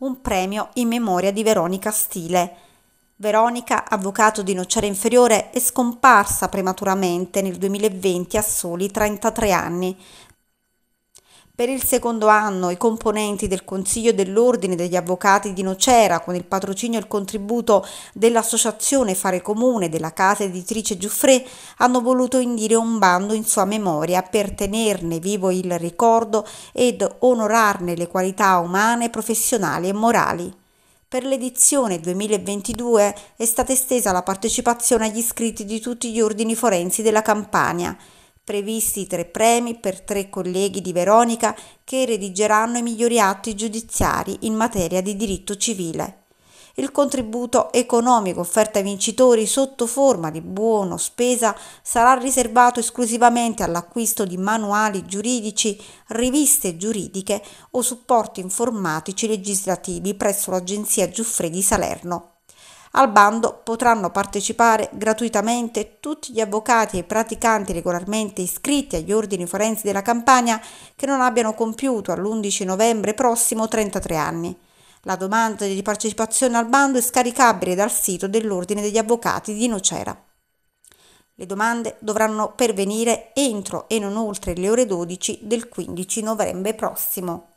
un premio in memoria di Veronica Stile. Veronica, avvocato di Nocera Inferiore, è scomparsa prematuramente nel 2020 a soli 33 anni, per il secondo anno i componenti del Consiglio dell'Ordine degli Avvocati di Nocera, con il patrocinio e il contributo dell'Associazione Fare Comune della casa editrice Giuffre, hanno voluto indire un bando in sua memoria per tenerne vivo il ricordo ed onorarne le qualità umane, professionali e morali. Per l'edizione 2022 è stata estesa la partecipazione agli iscritti di tutti gli ordini forensi della Campania previsti tre premi per tre colleghi di Veronica che redigeranno i migliori atti giudiziari in materia di diritto civile. Il contributo economico offerto ai vincitori sotto forma di buono spesa sarà riservato esclusivamente all'acquisto di manuali giuridici, riviste giuridiche o supporti informatici legislativi presso l'Agenzia Giuffre di Salerno. Al bando potranno partecipare gratuitamente tutti gli avvocati e praticanti regolarmente iscritti agli ordini forensi della campagna che non abbiano compiuto all'11 novembre prossimo 33 anni. La domanda di partecipazione al bando è scaricabile dal sito dell'Ordine degli Avvocati di Nocera. Le domande dovranno pervenire entro e non oltre le ore 12 del 15 novembre prossimo.